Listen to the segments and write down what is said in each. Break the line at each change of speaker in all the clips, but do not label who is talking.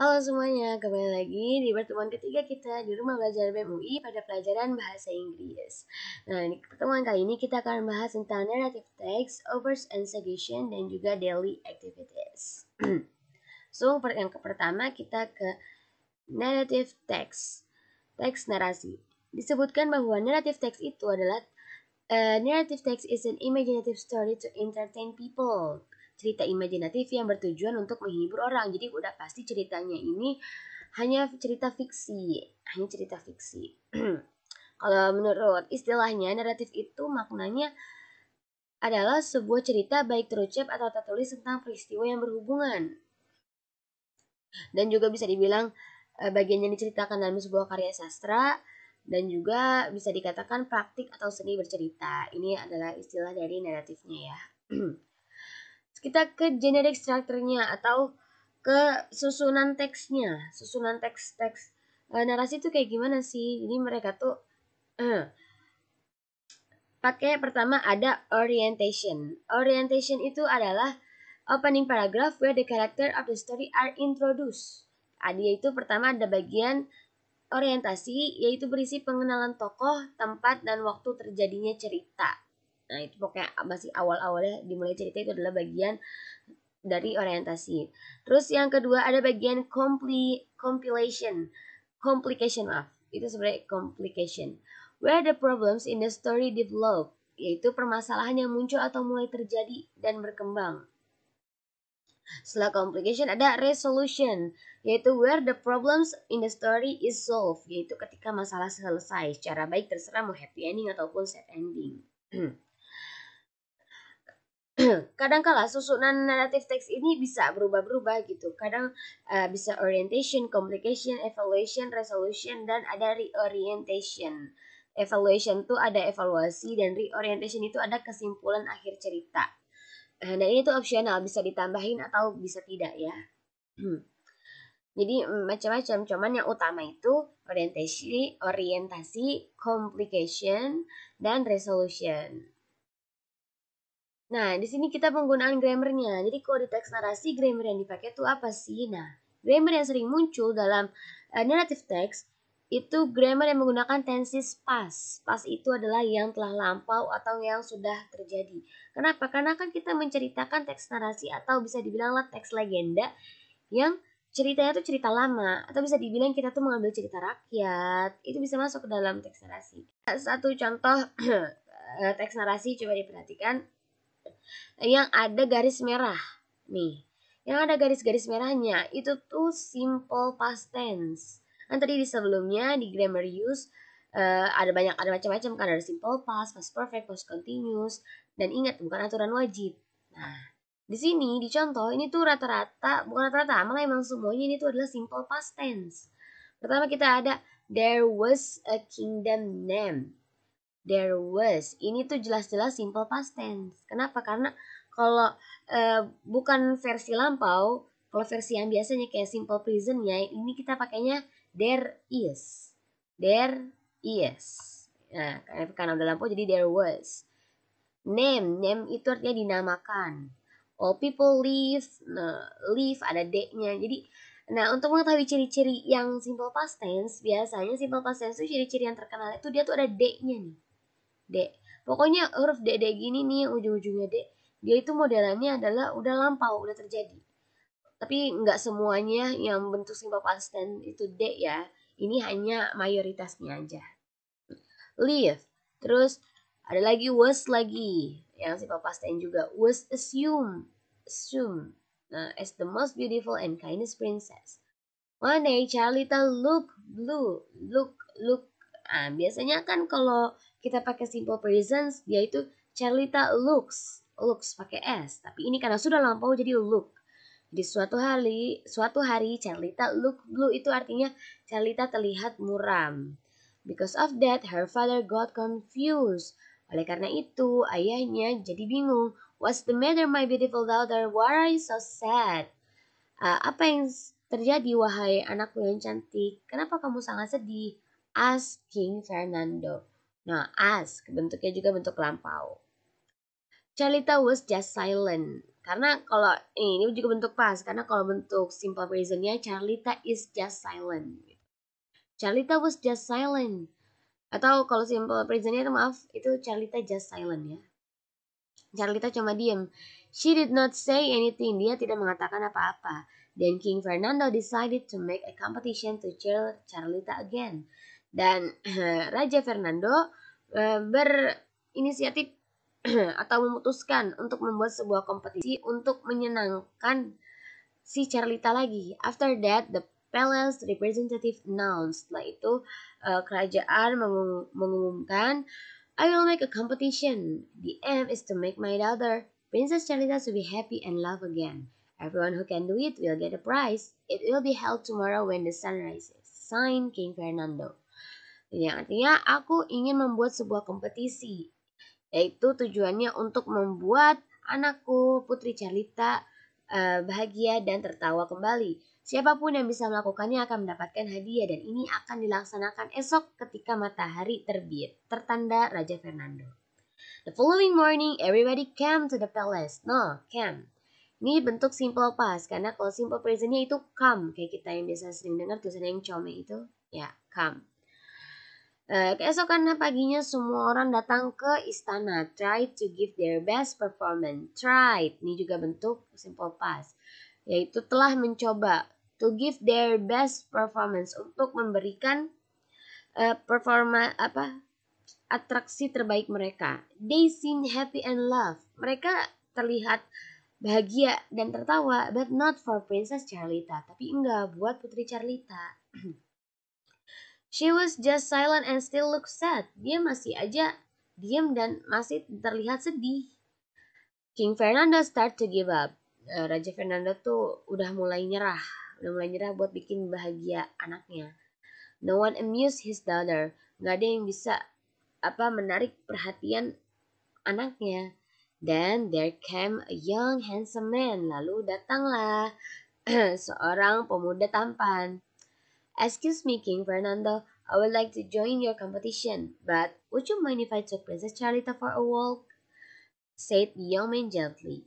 Halo semuanya, kembali lagi di pertemuan ketiga kita di Rumah Belajar BMUI pada pelajaran Bahasa Inggris. Nah, di pertemuan kali ini kita akan membahas tentang narrative text, overs and suggestion, dan juga daily activities. so, yang pertama kita ke narrative text, teks narasi. Disebutkan bahwa narrative text itu adalah uh, narrative text is an imaginative story to entertain people cerita imajinatif yang bertujuan untuk menghibur orang. Jadi udah pasti ceritanya ini hanya cerita fiksi, hanya cerita fiksi. Kalau menurut istilahnya naratif itu maknanya adalah sebuah cerita baik terucap atau tertulis tentang peristiwa yang berhubungan. Dan juga bisa dibilang eh, bagian yang diceritakan dalam sebuah karya sastra dan juga bisa dikatakan praktik atau seni bercerita. Ini adalah istilah dari naratifnya ya. kita ke generic structure-nya atau ke susunan teksnya, susunan teks-teks e, narasi itu kayak gimana sih? Ini mereka tuh eh, pakai pertama ada orientation. Orientation itu adalah opening paragraph where the character of the story are introduced. Nah, dia itu pertama ada bagian orientasi yaitu berisi pengenalan tokoh, tempat, dan waktu terjadinya cerita. Nah itu pokoknya masih awal-awalnya dimulai cerita itu adalah bagian dari orientasi. Terus yang kedua ada bagian compli compilation, complication maaf, itu sebenarnya complication. Where the problems in the story develop, yaitu permasalahan yang muncul atau mulai terjadi dan berkembang. Setelah complication ada resolution, yaitu where the problems in the story is solved, yaitu ketika masalah selesai secara baik terserah mau happy ending ataupun sad ending. Iya. kadang Kadangkala susunan naratif teks ini bisa berubah-berubah gitu. Kadang uh, bisa orientation, complication, evaluation, resolution, dan ada reorientation. Evaluation tuh ada evaluasi dan reorientation itu ada kesimpulan akhir cerita. Nah ini tuh opsional, bisa ditambahin atau bisa tidak ya. Hmm. Jadi mm, macam-macam, cuman yang utama itu orientasi, orientasi, complication, dan resolution. Nah, di sini kita penggunaan grammarnya. Jadi kalau di teks narasi, grammar yang dipakai itu apa sih? Nah, grammar yang sering muncul dalam uh, narrative text itu grammar yang menggunakan tenses past. Past itu adalah yang telah lampau atau yang sudah terjadi. Kenapa? Karena kan kita menceritakan teks narasi atau bisa dibilanglah teks legenda yang ceritanya itu cerita lama atau bisa dibilang kita tuh mengambil cerita rakyat itu bisa masuk ke dalam teks narasi satu contoh eh, teks narasi coba diperhatikan yang ada garis merah. Nih, yang ada garis-garis merahnya itu tuh simple past tense. Kan tadi di sebelumnya di grammar use uh, ada banyak ada macam-macam kan ada simple past, past perfect, past continuous dan ingat bukan aturan wajib. Nah, di sini di contoh ini tuh rata-rata bukan rata-rata malah emang semuanya ini tuh adalah simple past tense. Pertama kita ada there was a kingdom named there was. Ini tuh jelas-jelas simple past tense. Kenapa? Karena kalau uh, bukan versi lampau, kalau versi yang biasanya kayak simple present ya, ini kita pakainya there is. There is. Nah, karena udah lampau jadi there was. Name, name itu artinya dinamakan. All people live, nah, live ada d-nya. Jadi Nah, untuk mengetahui ciri-ciri yang simple past tense, biasanya simple past tense itu ciri-ciri yang terkenal itu dia tuh ada D-nya nih. D. Pokoknya huruf D D gini nih yang ujung-ujungnya D, dia itu modelannya adalah udah lampau, udah terjadi. Tapi nggak semuanya yang bentuk simbol tense itu D ya. Ini hanya mayoritasnya aja. Live. Terus ada lagi was lagi yang simbol tense juga was assume assume nah as the most beautiful and kindest princess. One day Charlita look blue, look, look. Nah, biasanya kan kalau kita pakai simple presence dia itu Charlita looks looks pakai s tapi ini karena sudah lampau jadi look di suatu hari suatu hari Charlita look blue itu artinya Charlita terlihat muram because of that her father got confused oleh karena itu ayahnya jadi bingung what's the matter my beautiful daughter why are you so sad uh, apa yang terjadi wahai anakku yang cantik kenapa kamu sangat sedih asking Fernando Nah, ask bentuknya juga bentuk lampau. Charlita was just silent. Karena kalau eh, ini juga bentuk pas karena kalau bentuk simple presentnya Charlita is just silent. Charlita was just silent. Atau kalau simple presentnya maaf itu Charlita just silent ya. Charlita cuma diem. She did not say anything. Dia tidak mengatakan apa-apa. Then King Fernando decided to make a competition to cheer Charlita again. Dan eh, Raja Fernando eh, berinisiatif atau memutuskan untuk membuat sebuah kompetisi untuk menyenangkan si Charlita lagi. After that, the palace representative announced. Setelah itu, eh, kerajaan mengum mengumumkan, I will make a competition. The aim is to make my daughter, Princess Charlita, to be happy and love again. Everyone who can do it will get a prize. It will be held tomorrow when the sun rises. Sign, King Fernando. Yang artinya aku ingin membuat sebuah kompetisi, yaitu tujuannya untuk membuat anakku Putri Carlita eh, bahagia dan tertawa kembali. Siapapun yang bisa melakukannya akan mendapatkan hadiah dan ini akan dilaksanakan esok ketika matahari terbit, tertanda Raja Fernando. The following morning, everybody came to the palace. No, came. Ini bentuk simple past karena kalau simple presentnya itu come kayak kita yang biasa sering dengar tulisan yang come itu ya come. Eh, keesokan paginya semua orang datang ke istana. Try to give their best performance. Try. Ini juga bentuk simple past. Yaitu telah mencoba. To give their best performance. Untuk memberikan uh, performa apa atraksi terbaik mereka. They seem happy and love. Mereka terlihat bahagia dan tertawa, but not for Princess Charlita. Tapi enggak buat Putri Charlita. She was just silent and still looked sad. Dia masih aja diam dan masih terlihat sedih. King Fernando start to give up. Eh, Raja Fernando tuh udah mulai nyerah, udah mulai nyerah buat bikin bahagia anaknya. No one amused his daughter. Gak ada yang bisa apa menarik perhatian anaknya. Then there came a young handsome man. Lalu datanglah seorang pemuda tampan. Excuse me, King Fernando. I would like to join your competition, but would you mind if I took Princess Charita for a walk? Said the young man gently.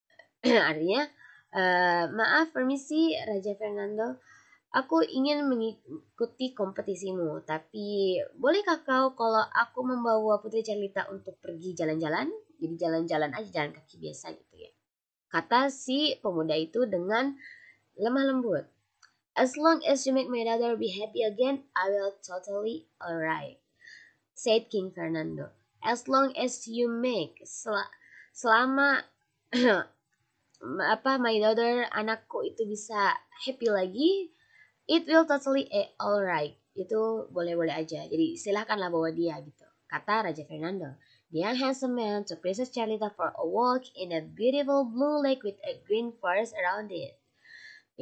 Artinya, uh, maaf, permisi, Raja Fernando. Aku ingin mengikuti kompetisimu, tapi bolehkah kau kalau aku membawa Putri Charita untuk pergi jalan-jalan? Jadi jalan-jalan aja, jalan kaki biasa gitu ya. Kata si pemuda itu dengan lemah lembut. As long as you make my daughter be happy again, I will totally alright, said King Fernando. As long as you make, sel selama apa my daughter anakku itu bisa happy lagi, it will totally alright. Itu boleh-boleh aja. Jadi silahkanlah bawa dia gitu, kata Raja Fernando. The young handsome man took Princess Charlita for a walk in a beautiful blue lake with a green forest around it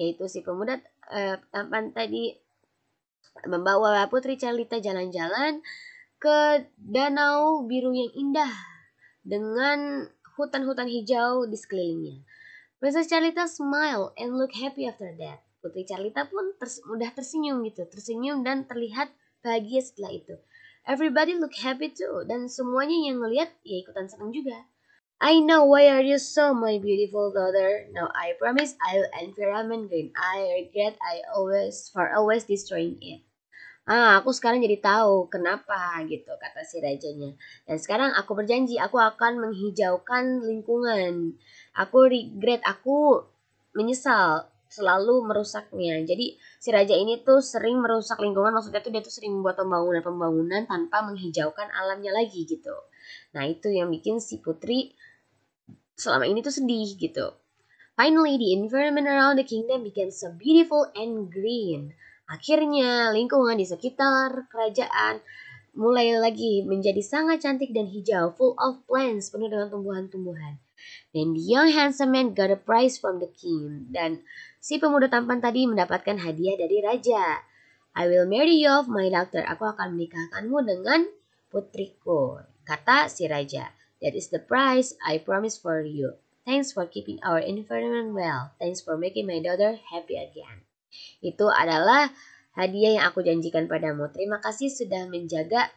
yaitu si pemuda eh, tampan tadi membawa Putri Carlita jalan-jalan ke danau biru yang indah dengan hutan-hutan hijau di sekelilingnya. Princess Charlita smile and look happy after that. Putri Charlita pun ters mudah tersenyum gitu, tersenyum dan terlihat bahagia setelah itu. Everybody look happy too, dan semuanya yang ngeliat ya ikutan senang juga. I know why are you so my beautiful daughter. Now I promise I'll end Pyramid Green. I regret I always for always destroying it. Ah, aku sekarang jadi tahu kenapa gitu kata si rajanya. Dan sekarang aku berjanji aku akan menghijaukan lingkungan. Aku regret, aku menyesal selalu merusaknya. Jadi si raja ini tuh sering merusak lingkungan, maksudnya tuh dia tuh sering membuat pembangunan-pembangunan tanpa menghijaukan alamnya lagi gitu. Nah, itu yang bikin si putri selama ini tuh sedih gitu. Finally, the environment around the kingdom became so beautiful and green. Akhirnya, lingkungan di sekitar kerajaan mulai lagi menjadi sangat cantik dan hijau, full of plants, penuh dengan tumbuhan-tumbuhan. Dan the young handsome man got a prize from the king. Dan si pemuda tampan tadi mendapatkan hadiah dari raja. I will marry you of my daughter. Aku akan menikahkanmu dengan putriku, kata si raja. That is the price I promise for you. Thanks for keeping our environment well. Thanks for making my daughter happy again. Itu adalah hadiah yang aku janjikan padamu. Terima kasih sudah menjaga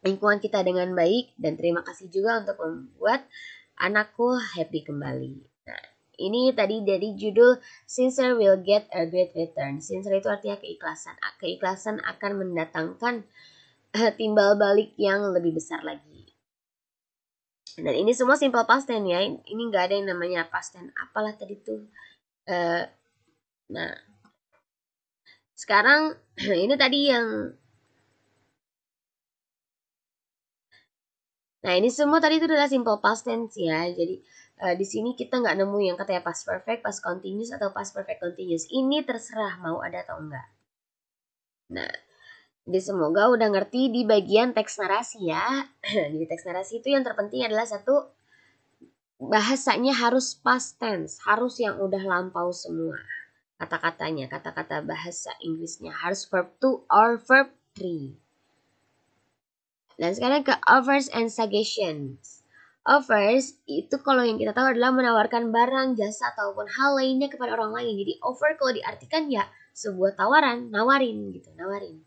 lingkungan kita dengan baik dan terima kasih juga untuk membuat anakku happy kembali. Nah, ini tadi dari judul Sincere will get a great return. Sincere itu artinya keikhlasan. Keikhlasan akan mendatangkan eh, timbal balik yang lebih besar lagi. Dan ini semua simple past tense ya. Ini nggak ada yang namanya past tense. Apalah tadi tuh. Uh, nah, sekarang ini tadi yang Nah, ini semua tadi itu adalah simple past tense ya. Jadi, uh, di sini kita nggak nemu yang katanya past perfect, past continuous, atau past perfect continuous. Ini terserah mau ada atau enggak. Nah, jadi semoga udah ngerti di bagian teks narasi ya. di teks narasi itu yang terpenting adalah satu bahasanya harus past tense, harus yang udah lampau semua kata-katanya, kata-kata bahasa Inggrisnya harus verb to or verb 3. Dan sekarang ke offers and suggestions. Offers itu kalau yang kita tahu adalah menawarkan barang, jasa, ataupun hal lainnya kepada orang lain. Jadi offer kalau diartikan ya sebuah tawaran, nawarin gitu, nawarin.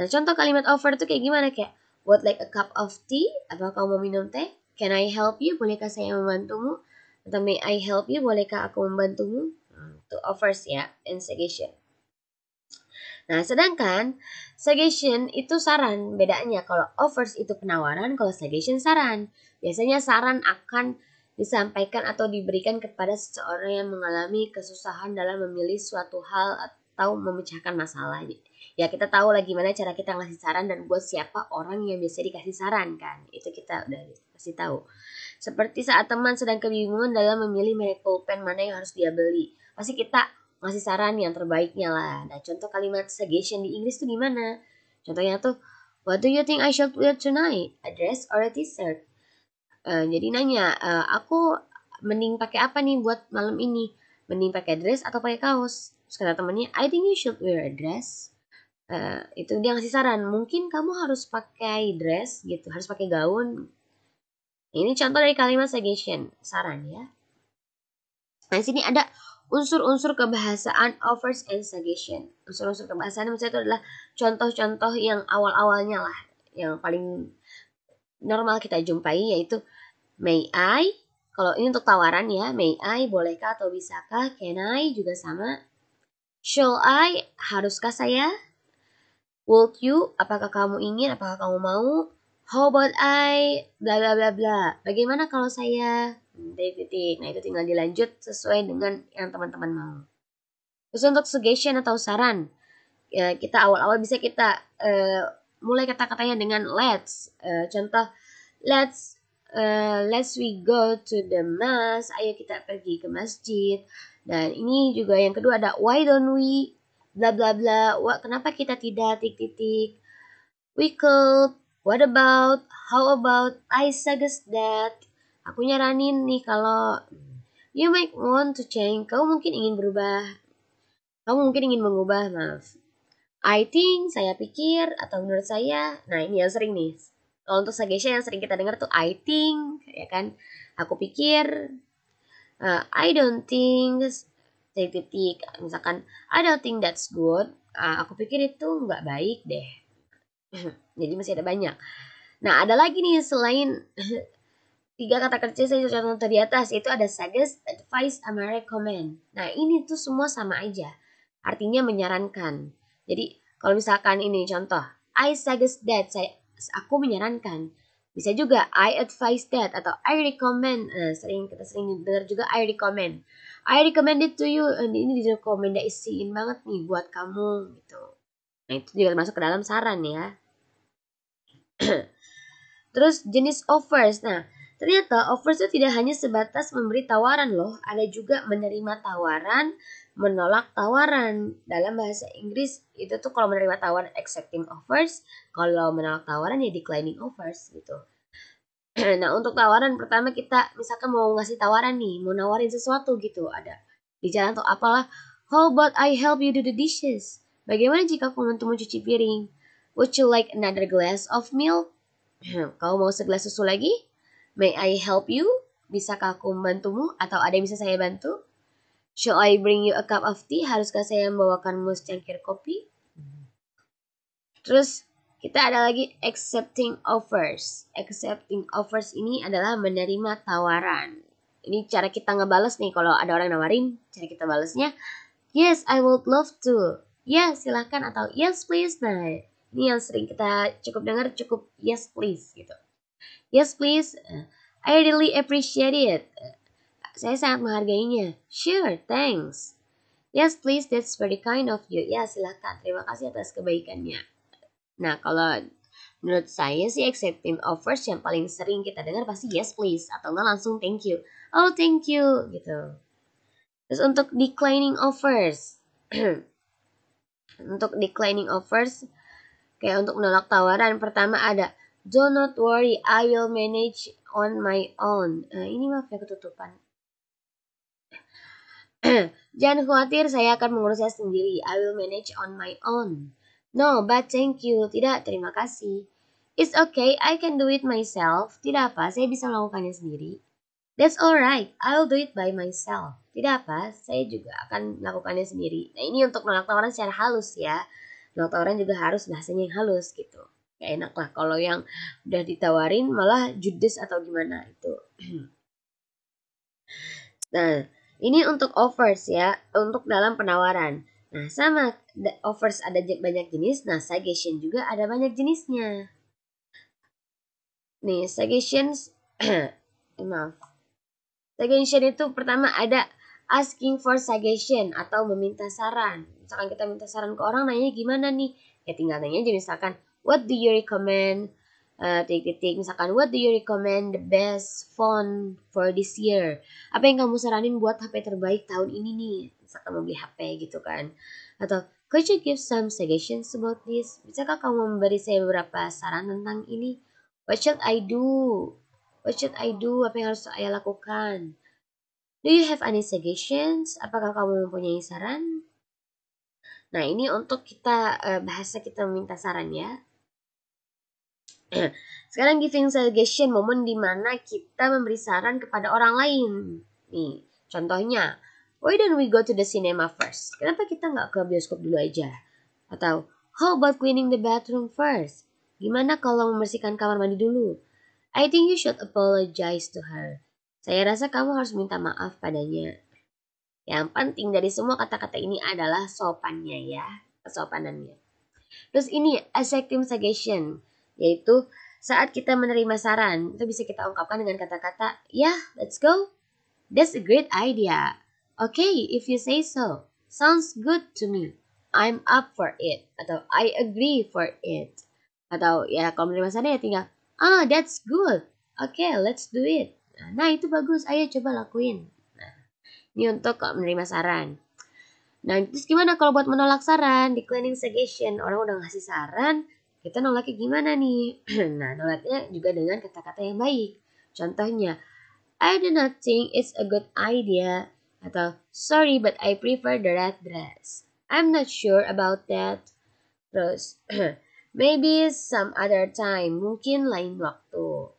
Nah, contoh kalimat offer itu kayak gimana? Kayak, what like a cup of tea? Apa kamu mau minum teh? Can I help you? Bolehkah saya membantumu? Atau may I help you? Bolehkah aku membantumu? Hmm, itu offers ya, and suggestion. Nah, sedangkan suggestion itu saran. Bedanya kalau offers itu penawaran, kalau suggestion saran. Biasanya saran akan disampaikan atau diberikan kepada seseorang yang mengalami kesusahan dalam memilih suatu hal tahu memecahkan masalah ya kita tahu lah gimana cara kita ngasih saran dan buat siapa orang yang biasa dikasih saran kan itu kita udah pasti tahu seperti saat teman sedang kebingungan dalam memilih merek pulpen mana yang harus dia beli pasti kita ngasih saran yang terbaiknya lah nah contoh kalimat suggestion di Inggris tuh gimana contohnya tuh what do you think I should wear tonight a dress or a t-shirt uh, jadi nanya uh, aku mending pakai apa nih buat malam ini mending pakai dress atau pakai kaos terus kata temennya I think you should wear a dress uh, itu dia ngasih saran mungkin kamu harus pakai dress gitu harus pakai gaun ini contoh dari kalimat suggestion saran ya nah sini ada unsur-unsur kebahasaan offers and suggestion unsur-unsur kebahasaan misalnya itu adalah contoh-contoh yang awal-awalnya lah yang paling normal kita jumpai yaitu may I kalau ini untuk tawaran ya, may I, bolehkah atau bisakah, can I juga sama. Shall I? Haruskah saya? Would you? Apakah kamu ingin? Apakah kamu mau? How about I? Bla bla bla bla. Bagaimana kalau saya? Titik hmm, titik. Nah itu tinggal dilanjut sesuai dengan yang teman-teman mau. Terus untuk suggestion atau saran, ya, kita awal-awal bisa kita uh, mulai kata-katanya dengan let's. Uh, contoh, let's Eh, let's we go to the mass. Ayo kita pergi ke masjid. Dan ini juga yang kedua ada why don't we bla bla bla. What, kenapa kita tidak titik-titik? We could. What about? How about? I suggest that. Aku nyaranin nih kalau you might want to change. Kamu mungkin ingin berubah. Kamu mungkin ingin mengubah, maaf. I think, saya pikir, atau menurut saya. Nah, ini yang sering nih. Kalau untuk suggestion yang sering kita dengar tuh I think, ya kan? Aku pikir, uh, I don't think, titik-titik, misalkan I don't think that's good, uh, aku pikir itu nggak baik deh. Jadi masih ada banyak. Nah, ada lagi nih selain tiga kata kerja saya contoh di atas itu ada suggest, advice, sama recommend. Nah ini tuh semua sama aja, artinya menyarankan. Jadi kalau misalkan ini contoh, I suggest that saya aku menyarankan. Bisa juga I advise that atau I recommend. Nah, sering kita sering dengar juga I recommend. I recommend it to you. Eh, ini direkomendasiin banget nih buat kamu gitu. Nah, itu juga masuk ke dalam saran ya. Terus jenis offers. Nah, ternyata offers itu tidak hanya sebatas memberi tawaran loh, ada juga menerima tawaran, menolak tawaran. Dalam bahasa Inggris itu tuh kalau menerima tawaran accepting offers, kalau menolak tawaran ya declining offers gitu. nah, untuk tawaran pertama kita misalkan mau ngasih tawaran nih, mau nawarin sesuatu gitu, ada di jalan tuh apalah, how about I help you do the dishes? Bagaimana jika aku membantumu cuci piring? Would you like another glass of milk? Kau mau segelas susu lagi? May I help you? Bisakah aku membantumu? Atau ada yang bisa saya bantu? Shall I bring you a cup of tea? Haruskah saya membawakanmu secangkir kopi? Terus kita ada lagi accepting offers. Accepting offers ini adalah menerima tawaran. Ini cara kita ngebales nih kalau ada orang nawarin, cara kita balesnya yes I would love to. Ya, yes, silahkan atau yes please. Nah, ini yang sering kita cukup dengar cukup yes please gitu. Yes please, I really appreciate it. Saya sangat menghargainya. Sure, thanks. Yes, please, that's very kind of you. Ya, silahkan. Terima kasih atas kebaikannya. Nah, kalau menurut saya sih accepting offers yang paling sering kita dengar pasti yes, please. Atau enggak langsung thank you. Oh, thank you, gitu. Terus untuk declining offers. untuk declining offers, kayak untuk menolak tawaran, pertama ada Do not worry, I will manage on my own. Uh, ini maaf ya ketutupan. Jangan khawatir, saya akan mengurusnya sendiri. I will manage on my own. No, but thank you. Tidak, terima kasih. It's okay, I can do it myself. Tidak apa, saya bisa melakukannya sendiri. That's alright, I'll do it by myself. Tidak apa, saya juga akan melakukannya sendiri. Nah, ini untuk nolak tawaran secara halus ya. Nolak tawaran juga harus bahasanya yang halus gitu. Ya enak lah kalau yang udah ditawarin malah judes atau gimana itu. nah, ini untuk offers ya, untuk dalam penawaran. Nah, sama offers ada banyak jenis, nah suggestion juga ada banyak jenisnya. Nih, suggestions maaf. Suggestion itu pertama ada asking for suggestion atau meminta saran. Misalkan kita minta saran ke orang nanya gimana nih? Ya tinggal nanya aja misalkan, what do you recommend? uh, take take take misalkan what do you recommend the best phone for this year apa yang kamu saranin buat HP terbaik tahun ini nih misalkan mau beli HP gitu kan atau could you give some suggestions about this bisakah kamu memberi saya beberapa saran tentang ini what should I do what should I do apa yang harus saya lakukan do you have any suggestions apakah kamu mempunyai saran Nah, ini untuk kita eh, bahasa kita meminta saran ya Sekarang giving suggestion momen dimana kita memberi saran kepada orang lain. Hmm. Nih, contohnya, why don't we go to the cinema first? Kenapa kita nggak ke bioskop dulu aja? Atau, how about cleaning the bathroom first? Gimana kalau membersihkan kamar mandi dulu? I think you should apologize to her. Saya rasa kamu harus minta maaf padanya. Yang penting dari semua kata-kata ini adalah sopannya ya, kesopanannya. Terus ini adjective suggestion yaitu saat kita menerima saran, itu bisa kita ungkapkan dengan kata-kata, "Ya, yeah, let's go. That's a great idea. Okay, if you say so. Sounds good to me. I'm up for it." Atau "I agree for it." Atau ya kalau menerima saran ya tinggal, "Ah, oh, that's good. Okay, let's do it." Nah, nah, itu bagus. Ayo coba lakuin. Nah, ini untuk kalau menerima saran. Nah, terus gimana kalau buat menolak saran declining suggestion? Orang udah ngasih saran, kita nolaknya gimana nih? nah, nolaknya juga dengan kata-kata yang baik. Contohnya, I do not think it's a good idea. Atau, sorry but I prefer the red dress. I'm not sure about that. Terus, maybe some other time. Mungkin lain waktu.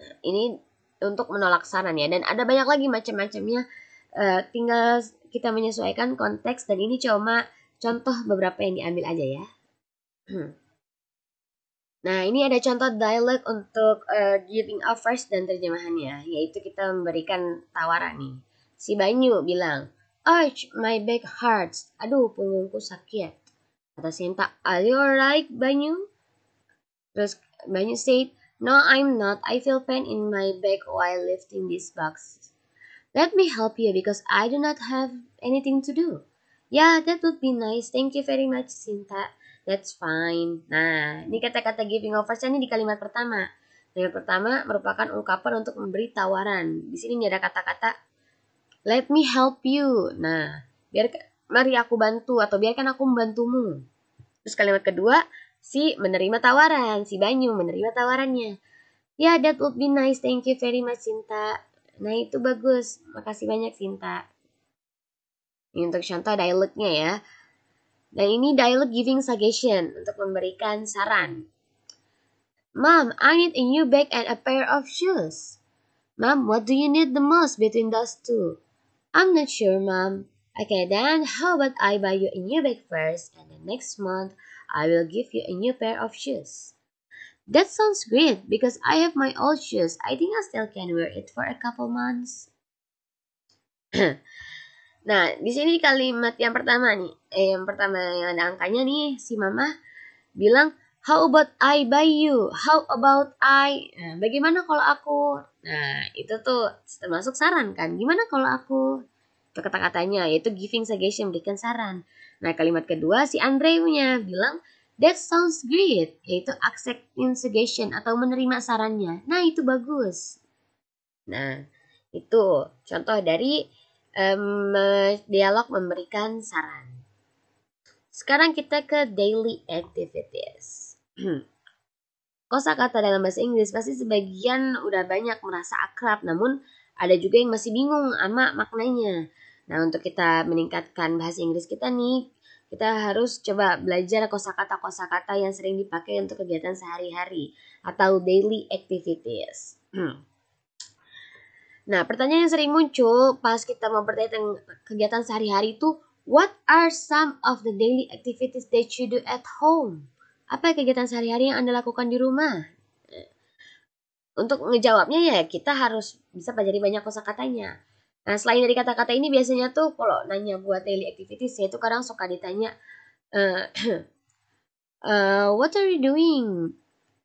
Nah, ini untuk menolak saran ya. Dan ada banyak lagi macam-macamnya. Uh, tinggal kita menyesuaikan konteks dan ini cuma contoh beberapa yang diambil aja ya. Nah, ini ada contoh dialog untuk uh, giving offers dan terjemahannya, yaitu kita memberikan tawaran nih. Si Banyu bilang, Ouch, my back hurts. Aduh, punggungku sakit. Kata Sinta, are you alright, Banyu? Terus Banyu said, No, I'm not. I feel pain in my back while lifting this box Let me help you because I do not have anything to do. Yeah, that would be nice. Thank you very much, Sinta. That's fine. Nah, ini hmm. kata-kata giving offers ya, ini di kalimat pertama. Kalimat pertama merupakan ungkapan untuk memberi tawaran. Di sini ini ada kata-kata let me help you. Nah, biar mari aku bantu atau biarkan aku membantumu. Terus kalimat kedua, si menerima tawaran, si Banyu menerima tawarannya. Ya, yeah, that would be nice. Thank you very much, Sinta. Nah, itu bagus. Makasih banyak, Sinta. Ini untuk contoh dialognya ya. Dan ini dialogue giving suggestion untuk memberikan saran. Mom, I need a new bag and a pair of shoes. Mom, what do you need the most between those two? I'm not sure, Mom. Okay, then how about I buy you a new bag first and then next month I will give you a new pair of shoes. That sounds great because I have my old shoes. I think I still can wear it for a couple months. Nah, di sini kalimat yang pertama nih, eh, yang pertama yang ada angkanya nih, si mama bilang, How about I buy you? How about I? Nah, bagaimana kalau aku? Nah, itu tuh termasuk saran kan? Gimana kalau aku? Itu kata-katanya, yaitu giving suggestion, berikan saran. Nah, kalimat kedua si Andre punya bilang, That sounds great, yaitu accepting suggestion atau menerima sarannya. Nah, itu bagus. Nah, itu contoh dari um, dialog memberikan saran. Sekarang kita ke daily activities. Kosa kata dalam bahasa Inggris pasti sebagian udah banyak merasa akrab, namun ada juga yang masih bingung sama maknanya. Nah, untuk kita meningkatkan bahasa Inggris kita nih, kita harus coba belajar kosakata-kosakata yang sering dipakai untuk kegiatan sehari-hari atau daily activities. Nah, pertanyaan yang sering muncul pas kita mempertanyakan kegiatan sehari-hari itu, what are some of the daily activities that you do at home? Apa kegiatan sehari-hari yang Anda lakukan di rumah? Untuk menjawabnya ya kita harus bisa pelajari banyak kosa katanya. Nah, selain dari kata-kata ini biasanya tuh kalau nanya buat daily activities saya tuh kadang suka ditanya uh, uh, what are you doing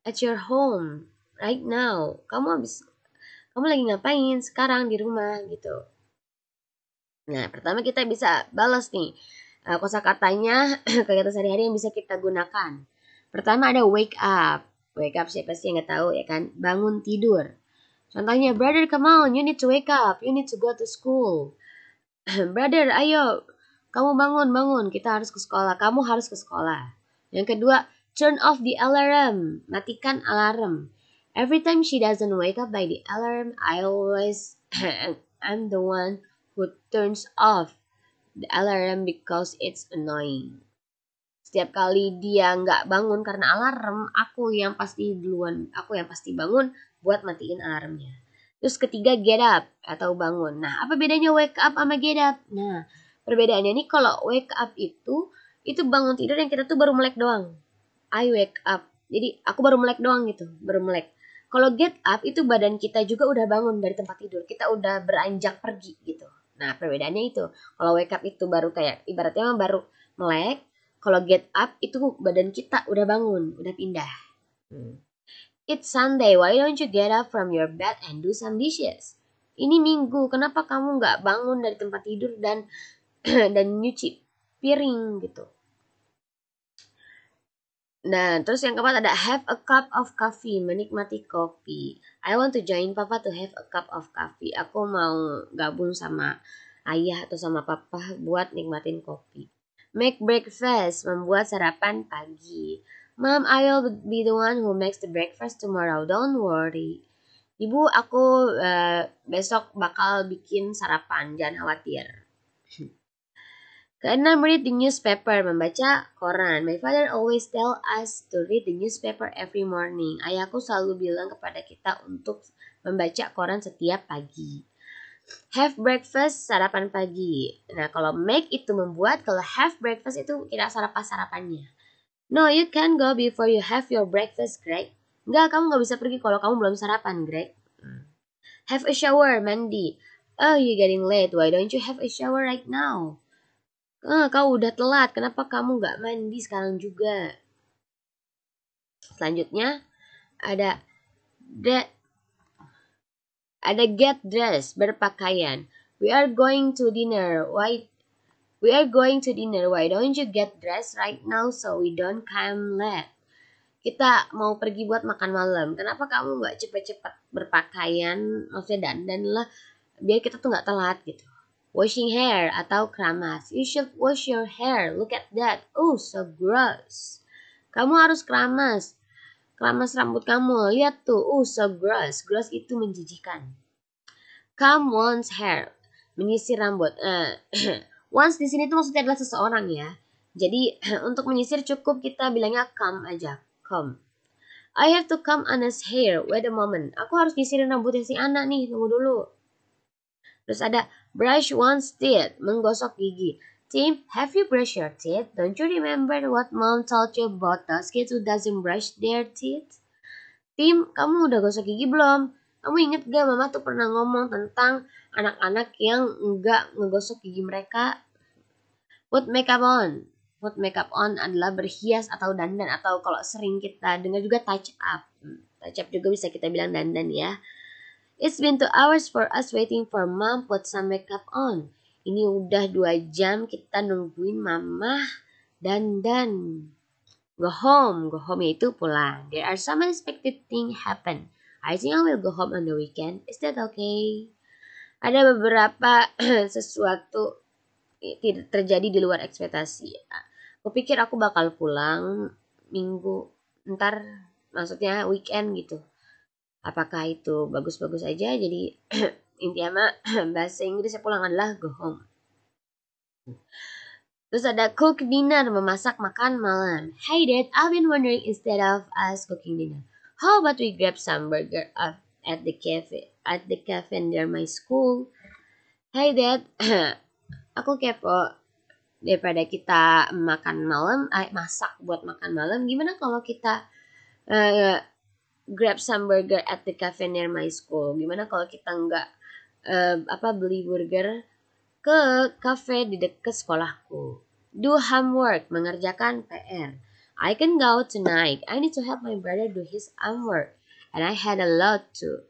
at your home right now? Kamu habis kamu lagi ngapain sekarang di rumah gitu nah pertama kita bisa balas nih uh, kosakatanya kegiatan sehari-hari yang bisa kita gunakan pertama ada wake up wake up siapa sih yang gak tahu ya kan bangun tidur contohnya brother come on you need to wake up you need to go to school brother ayo kamu bangun bangun kita harus ke sekolah kamu harus ke sekolah yang kedua turn off the alarm matikan alarm Every time she doesn't wake up by the alarm, I always am the one who turns off the alarm because it's annoying. Setiap kali dia nggak bangun karena alarm, aku yang pasti duluan, aku yang pasti bangun buat matiin alarmnya. Terus ketiga get up atau bangun. Nah, apa bedanya wake up sama get up? Nah, perbedaannya nih kalau wake up itu itu bangun tidur yang kita tuh baru melek doang. I wake up. Jadi aku baru melek doang gitu, baru melek. Kalau get up itu badan kita juga udah bangun dari tempat tidur, kita udah beranjak pergi gitu. Nah perbedaannya itu, kalau wake up itu baru kayak ibaratnya baru melek, kalau get up itu badan kita udah bangun, udah pindah. Hmm. It's Sunday, why don't you get up from your bed and do some dishes? Ini minggu, kenapa kamu nggak bangun dari tempat tidur dan dan nyuci piring gitu? Nah, terus yang keempat ada have a cup of coffee, menikmati kopi. I want to join papa to have a cup of coffee. Aku mau gabung sama ayah atau sama papa buat nikmatin kopi. Make breakfast, membuat sarapan pagi. Mom, I will be the one who makes the breakfast tomorrow. Don't worry. Ibu, aku uh, besok bakal bikin sarapan, jangan khawatir. Keenam, read the newspaper, membaca koran. My father always tell us to read the newspaper every morning. Ayahku selalu bilang kepada kita untuk membaca koran setiap pagi. Have breakfast, sarapan pagi. Nah, kalau make itu membuat, kalau have breakfast itu kita sarapan sarapannya. No, you can go before you have your breakfast, Greg. Enggak, kamu nggak bisa pergi kalau kamu belum sarapan, Greg. Have a shower, mandi. Oh, you're getting late. Why don't you have a shower right now? eh, kau udah telat, kenapa kamu gak mandi sekarang juga? Selanjutnya ada de ada get dress berpakaian. We are going to dinner. Why We are going to dinner. Why don't you get dressed right now so we don't come late? Kita mau pergi buat makan malam. Kenapa kamu nggak cepet-cepet berpakaian, maksudnya Dan lah, biar kita tuh nggak telat gitu. Washing hair atau keramas. You should wash your hair. Look at that. Oh, so gross. Kamu harus keramas. Keramas rambut kamu. Lihat tuh. Oh, so gross. Gross itu menjijikan. Come one's hair. Menyisir rambut. Uh, eh, once di sini tuh maksudnya adalah seseorang ya. Jadi untuk menyisir cukup kita bilangnya come aja. Come. I have to come Anna's hair. Wait a moment. Aku harus nyisirin rambutnya si anak nih. Tunggu dulu. Terus ada brush one's teeth, menggosok gigi. Tim, have you brushed your teeth? Don't you remember what mom told you about those kids who doesn't brush their teeth? Tim, kamu udah gosok gigi belum? Kamu inget gak mama tuh pernah ngomong tentang anak-anak yang enggak ngegosok gigi mereka? Put makeup on. Put makeup on adalah berhias atau dandan atau kalau sering kita dengar juga touch up. Hmm, touch up juga bisa kita bilang dandan ya. It's been two hours for us waiting for mom put some makeup on. Ini udah dua jam kita nungguin mama dan dan. Go home, go home yaitu pulang. There are some unexpected thing happen. I think I will go home on the weekend. Is that okay? Ada beberapa sesuatu tidak terjadi di luar ekspektasi. Aku pikir aku bakal pulang minggu, ntar maksudnya weekend gitu apakah itu bagus-bagus aja jadi intinya mah bahasa Inggrisnya pulang adalah go home Terus ada cook dinner, memasak makan malam. Hey dad, I've been wondering instead of us cooking dinner, how about we grab some burger at the cafe at the cafe near my school? Hey dad, aku kepo daripada kita makan malam, eh, masak buat makan malam. Gimana kalau kita eh, grab some burger at the cafe near my school. Gimana kalau kita nggak uh, apa beli burger ke cafe di dekat sekolahku. Do homework, mengerjakan PR. I can go tonight. I need to help my brother do his homework. And I had a lot to.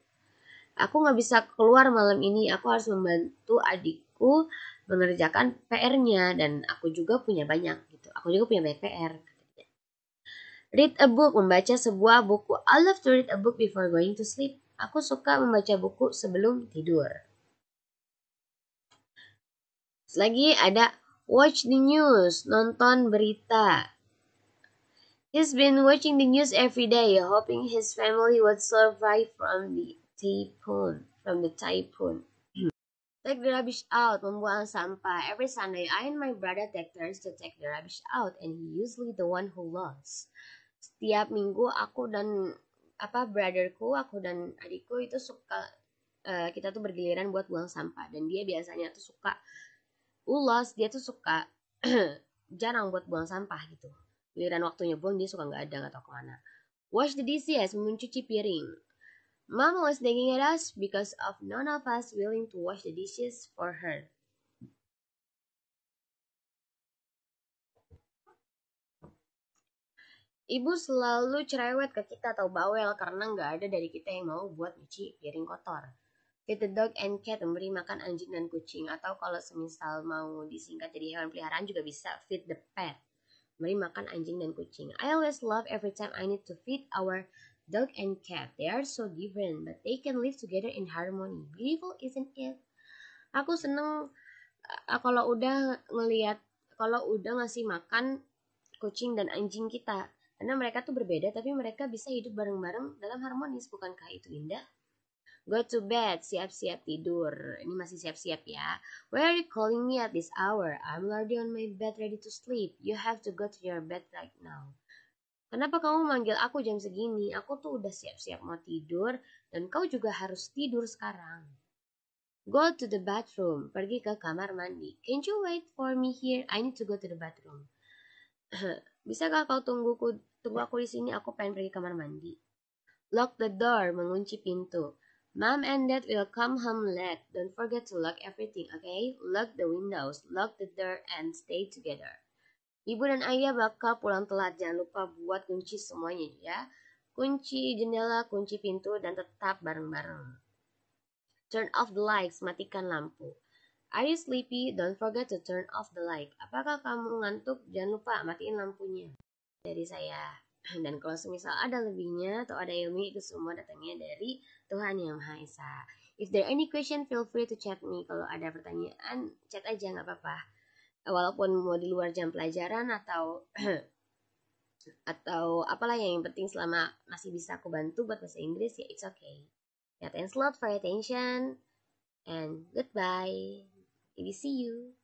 Aku nggak bisa keluar malam ini. Aku harus membantu adikku mengerjakan PR-nya dan aku juga punya banyak gitu. Aku juga punya banyak PR. Read a book, membaca sebuah buku. I love to read a book before going to sleep. Aku suka membaca buku sebelum tidur. Lagi ada watch the news, nonton berita. He's been watching the news every day, hoping his family would survive from the typhoon. From the typhoon. Take the rubbish out, membuang sampah. Every Sunday, I and my brother take turns to take the rubbish out, and he usually the one who lost setiap minggu aku dan apa brotherku aku dan adikku itu suka uh, kita tuh bergiliran buat buang sampah dan dia biasanya tuh suka ulos dia tuh suka jarang buat buang sampah gitu giliran waktunya buang dia suka nggak ada nggak tahu kemana wash the dishes mencuci piring mama was nagging at us because of none of us willing to wash the dishes for her. Ibu selalu cerewet ke kita atau bawel karena nggak ada dari kita yang mau buat nyuci piring kotor. Feed the dog and cat memberi makan anjing dan kucing atau kalau semisal mau disingkat jadi hewan peliharaan juga bisa feed the pet memberi makan anjing dan kucing. I always love every time I need to feed our dog and cat. They are so different but they can live together in harmony. Beautiful isn't it? Aku seneng uh, kalau udah ngelihat kalau udah ngasih makan kucing dan anjing kita karena mereka tuh berbeda tapi mereka bisa hidup bareng-bareng dalam harmonis. Bukankah itu indah? Go to bed, siap-siap tidur. Ini masih siap-siap ya. Why are you calling me at this hour? I'm already on my bed ready to sleep. You have to go to your bed right now. Kenapa kamu manggil aku jam segini? Aku tuh udah siap-siap mau tidur dan kau juga harus tidur sekarang. Go to the bathroom. Pergi ke kamar mandi. Can you wait for me here? I need to go to the bathroom. bisa gak kau tunggu ku, tunggu aku di sini, aku pengen pergi kamar mandi. Lock the door, mengunci pintu. Mom and dad will come home late. Don't forget to lock everything, okay? Lock the windows, lock the door, and stay together. Ibu dan ayah bakal pulang telat. Jangan lupa buat kunci semuanya ya. Kunci jendela, kunci pintu, dan tetap bareng-bareng. Turn off the lights, matikan lampu. Are you sleepy? Don't forget to turn off the light. Apakah kamu ngantuk? Jangan lupa matiin lampunya. Dari saya. Dan kalau semisal ada lebihnya atau ada ilmu itu semua datangnya dari Tuhan Yang Maha Esa. If there any question, feel free to chat me. Kalau ada pertanyaan, chat aja nggak apa-apa. Walaupun mau di luar jam pelajaran atau atau apalah yang penting selama masih bisa aku bantu buat bahasa Inggris ya it's okay. Yeah, thanks a lot for your attention and goodbye. you.